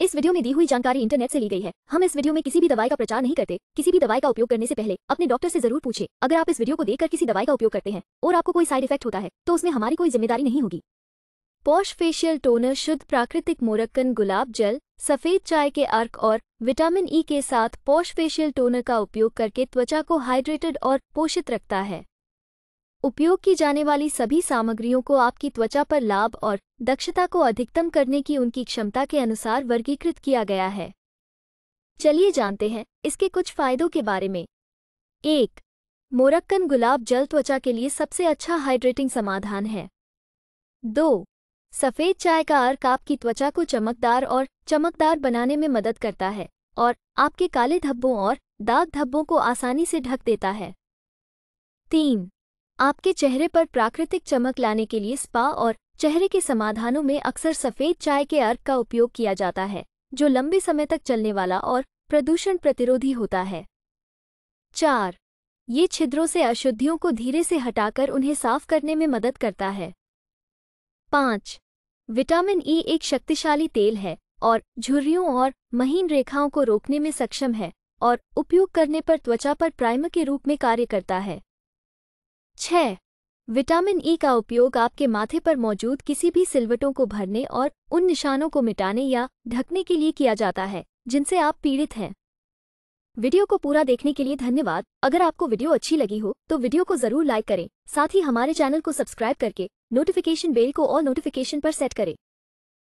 इस वीडियो में दी हुई जानकारी इंटरनेट से ली गई है हम इस वीडियो में किसी भी दवाई का प्रचार नहीं करते किसी भी दवाई का उपयोग करने से पहले अपने डॉक्टर से जरूर पूछे अगर आप इस वीडियो को देखकर किसी दवाई का उपयोग करते हैं और आपको कोई साइड इफेक्ट होता है तो उसमें हमारी कोई जिम्मेदारी नहीं होगी पॉश फेशियल टोनर शुद्ध प्राकृतिक मोरक्कन गुलाब जल सफेद चाय के अर्क और विटामिन ई के साथ पॉश फेशियल टोनर का उपयोग करके त्वचा को हाइड्रेटेड और पोषित रखता है उपयोग की जाने वाली सभी सामग्रियों को आपकी त्वचा पर लाभ और दक्षता को अधिकतम करने की उनकी क्षमता के अनुसार वर्गीकृत किया गया है चलिए जानते हैं इसके कुछ फायदों के बारे में एक मोरक्कन गुलाब जल त्वचा के लिए सबसे अच्छा हाइड्रेटिंग समाधान है दो सफ़ेद चाय का अर्क आपकी त्वचा को चमकदार और चमकदार बनाने में मदद करता है और आपके काले धब्बों और दाग धब्बों को आसानी से ढक देता है तीन आपके चेहरे पर प्राकृतिक चमक लाने के लिए स्पा और चेहरे के समाधानों में अक्सर सफ़ेद चाय के अर्क का उपयोग किया जाता है जो लंबे समय तक चलने वाला और प्रदूषण प्रतिरोधी होता है चार ये छिद्रों से अशुद्धियों को धीरे से हटाकर उन्हें साफ करने में मदद करता है पाँच विटामिन ई एक शक्तिशाली तेल है और झुर्रियों और महीन रेखाओं को रोकने में सक्षम है और उपयोग करने पर त्वचा पर प्राइमर के रूप में कार्य करता है छः विटामिन ई e का उपयोग आपके माथे पर मौजूद किसी भी सिलवटों को भरने और उन निशानों को मिटाने या ढकने के लिए किया जाता है जिनसे आप पीड़ित हैं वीडियो को पूरा देखने के लिए धन्यवाद अगर आपको वीडियो अच्छी लगी हो तो वीडियो को जरूर लाइक करें साथ ही हमारे चैनल को सब्सक्राइब करके नोटिफिकेशन बेल को और नोटिफिकेशन पर सेट करें